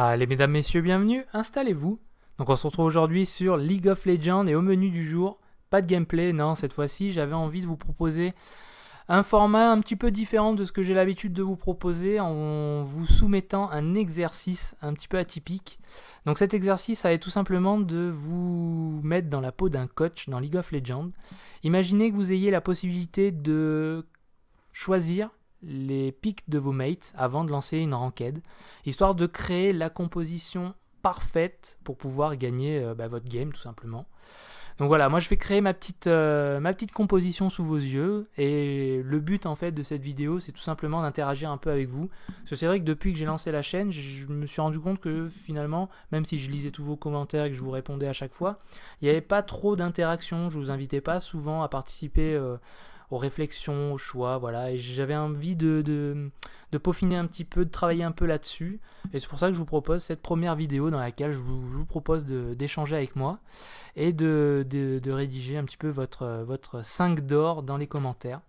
Allez mesdames, messieurs, bienvenue, installez-vous. Donc on se retrouve aujourd'hui sur League of Legends et au menu du jour, pas de gameplay, non, cette fois-ci j'avais envie de vous proposer un format un petit peu différent de ce que j'ai l'habitude de vous proposer en vous soumettant un exercice un petit peu atypique. Donc cet exercice, ça être tout simplement de vous mettre dans la peau d'un coach dans League of Legends. Imaginez que vous ayez la possibilité de choisir les pics de vos mates avant de lancer une ranked, histoire de créer la composition parfaite pour pouvoir gagner euh, bah, votre game tout simplement. Donc voilà, moi je vais créer ma petite, euh, ma petite composition sous vos yeux et le but en fait de cette vidéo c'est tout simplement d'interagir un peu avec vous. Parce que c'est vrai que depuis que j'ai lancé la chaîne, je me suis rendu compte que finalement, même si je lisais tous vos commentaires et que je vous répondais à chaque fois, il n'y avait pas trop d'interaction, je vous invitais pas souvent à participer. Euh, aux réflexions, aux choix, voilà. Et j'avais envie de, de, peaufiner un petit peu, de travailler un peu là-dessus. Et c'est pour ça que je vous propose cette première vidéo dans laquelle je vous, propose de propose d'échanger avec moi et de, de, rédiger un petit peu votre, votre 5 d'or dans les commentaires.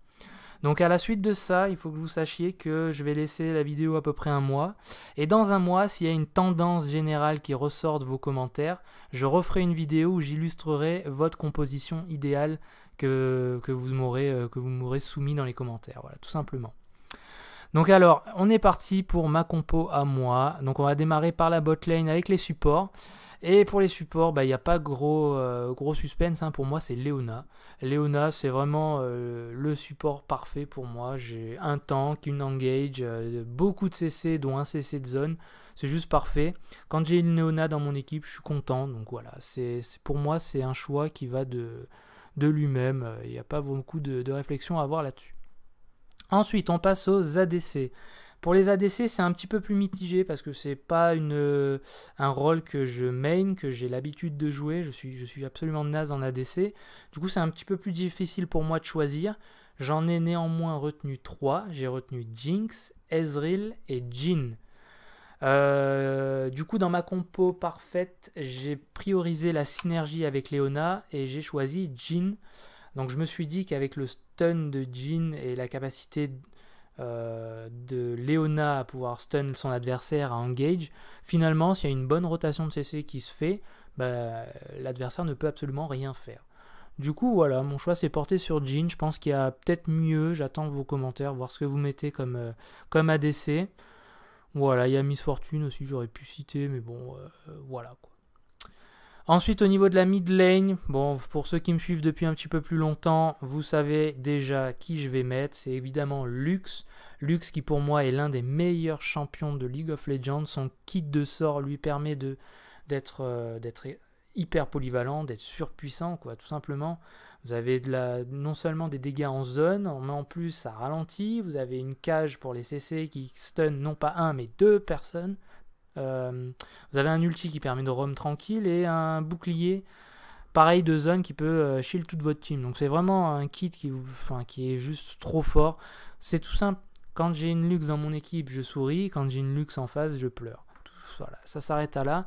Donc à la suite de ça, il faut que vous sachiez que je vais laisser la vidéo à peu près un mois. Et dans un mois, s'il y a une tendance générale qui ressort de vos commentaires, je referai une vidéo où j'illustrerai votre composition idéale que, que vous m'aurez soumise euh, soumis dans les commentaires. Voilà, tout simplement. Donc alors, on est parti pour ma compo à moi. Donc on va démarrer par la botlane avec les supports. Et pour les supports, bah, il n'y a pas gros, euh, gros suspense. Hein. Pour moi, c'est Léona. Léona, c'est vraiment euh, le support parfait pour moi. J'ai un tank, une engage, euh, beaucoup de CC, dont un CC de zone. C'est juste parfait. Quand j'ai une Léona dans mon équipe, je suis content. Donc voilà, c'est pour moi, c'est un choix qui va de, de lui-même. Il n'y a pas beaucoup de, de réflexion à avoir là-dessus. Ensuite, on passe aux ADC. Pour les ADC, c'est un petit peu plus mitigé parce que c'est pas une, euh, un rôle que je main, que j'ai l'habitude de jouer. Je suis, je suis absolument naze en ADC. Du coup, c'est un petit peu plus difficile pour moi de choisir. J'en ai néanmoins retenu 3. J'ai retenu Jinx, Ezreal et Jin. Euh, du coup, dans ma compo parfaite, j'ai priorisé la synergie avec Leona et j'ai choisi Jin donc je me suis dit qu'avec le stun de Jean et la capacité euh, de Leona à pouvoir stun son adversaire à engage, finalement s'il y a une bonne rotation de CC qui se fait, bah, l'adversaire ne peut absolument rien faire. Du coup, voilà, mon choix s'est porté sur Jean. Je pense qu'il y a peut-être mieux. J'attends vos commentaires, voir ce que vous mettez comme, euh, comme ADC. Voilà, il y a Miss Fortune aussi, j'aurais pu citer, mais bon, euh, voilà quoi. Ensuite, au niveau de la mid lane, bon, pour ceux qui me suivent depuis un petit peu plus longtemps, vous savez déjà qui je vais mettre. C'est évidemment Lux. Lux qui pour moi est l'un des meilleurs champions de League of Legends. Son kit de sort lui permet euh, d'être hyper polyvalent, d'être surpuissant, quoi, tout simplement. Vous avez de la, non seulement des dégâts en zone, mais en plus ça ralentit. Vous avez une cage pour les CC qui stun non pas un mais deux personnes, euh, vous avez un ulti qui permet de roam tranquille et un bouclier pareil de zone qui peut euh, shield toute votre team. Donc c'est vraiment un kit qui, qui est juste trop fort. C'est tout simple. Quand j'ai une luxe dans mon équipe, je souris. Quand j'ai une luxe en face, je pleure. voilà, ça s'arrête à là.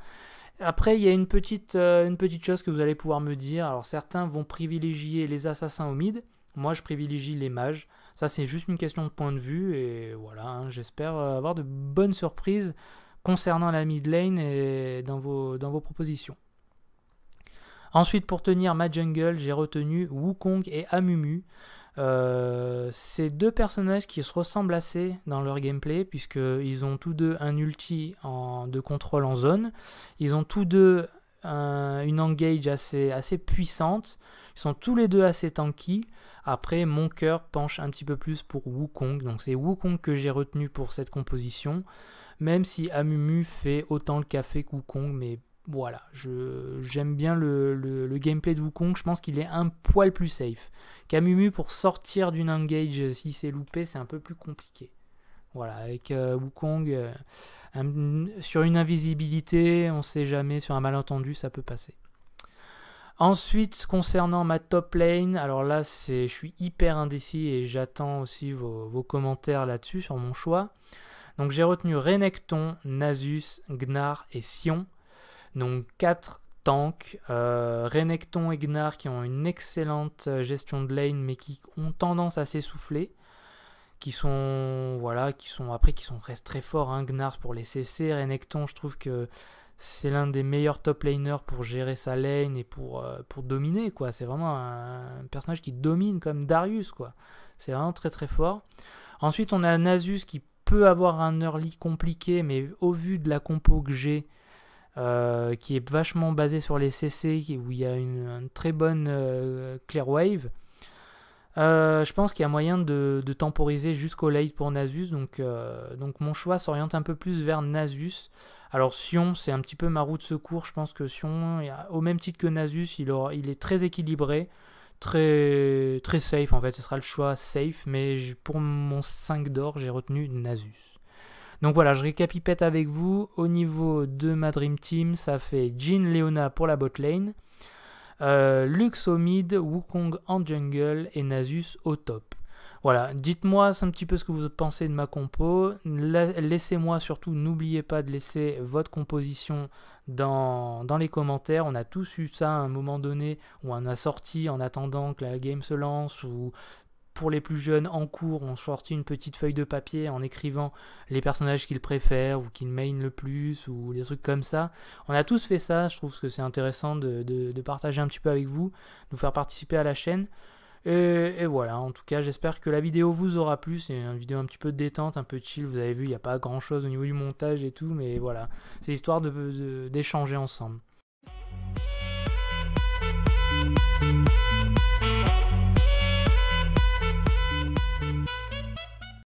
Après, il y a une petite, euh, une petite chose que vous allez pouvoir me dire. Alors certains vont privilégier les assassins au mid. Moi, je privilégie les mages. Ça, c'est juste une question de point de vue. Et voilà, hein, j'espère avoir de bonnes surprises concernant la mid lane et dans vos, dans vos propositions. Ensuite, pour tenir ma jungle, j'ai retenu Wukong et Amumu. Euh, ces deux personnages qui se ressemblent assez dans leur gameplay, puisqu'ils ont tous deux un ulti en, de contrôle en zone. Ils ont tous deux une engage assez, assez puissante. Ils sont tous les deux assez tanky. Après, mon cœur penche un petit peu plus pour Wukong. Donc c'est Wukong que j'ai retenu pour cette composition. Même si Amumu fait autant le café que Wukong, mais voilà, j'aime bien le, gameplay de Wukong, je pense qu'il est un poil plus safe. qu'Amumu pour sortir d'une engage, si c'est loupé, c'est un peu plus compliqué. Voilà, avec euh, Wukong, euh, sur une invisibilité, on ne sait jamais, sur un malentendu, ça peut passer. Ensuite, concernant ma top lane, alors là, je suis hyper indécis et j'attends aussi vos, commentaires là-dessus, sur mon choix. Donc j'ai retenu Renekton, Nasus, Gnar et Sion. Donc 4 tanks. Euh, Renekton et Gnar qui ont une excellente gestion de lane mais qui ont tendance à s'essouffler qui sont voilà qui sont après qui sont restent très forts un hein. Gnars pour les CC Renekton je trouve que c'est l'un des meilleurs top laners pour gérer sa lane et pour, euh, pour dominer quoi c'est vraiment un, personnage qui domine comme Darius quoi c'est vraiment très très fort ensuite on a Nasus qui peut avoir un early compliqué mais au vu de la compo que j'ai euh, qui est vachement basée sur les CC où il y a une, très bonne euh, clear wave euh, je pense qu'il y a moyen de, temporiser jusqu'au late pour Nasus, donc, euh, donc mon choix s'oriente un peu plus vers Nasus. Alors Sion, c'est un petit peu ma roue de secours, je pense que Sion, au même titre que Nasus, il, il est très équilibré, très, très safe en fait, ce sera le choix safe, mais pour mon 5 d'or, j'ai retenu Nasus. Donc voilà, je récapipète avec vous, au niveau de ma Dream Team, ça fait Jean Leona pour la lane. Luxe euh, Lux au mid, Wukong en jungle et Nasus au top. Voilà, dites-moi un petit peu ce que vous pensez de ma compo. Laissez-moi surtout, n'oubliez pas de laisser votre composition dans, dans, les commentaires. On a tous eu ça à un moment donné où on a sorti en attendant que la game se lance ou pour les plus jeunes en cours on sortit une petite feuille de papier en écrivant les personnages qu'ils préfèrent ou qu'ils mainnent le plus ou des trucs comme ça. On a tous fait ça, je trouve que c'est intéressant de, partager un petit peu avec vous, de vous faire participer à la chaîne. Et, voilà, en tout cas j'espère que la vidéo vous aura plu, c'est une vidéo un petit peu détente, un peu chill, vous avez vu il n'y a pas grand chose au niveau du montage et tout, mais voilà, c'est histoire de, d'échanger ensemble.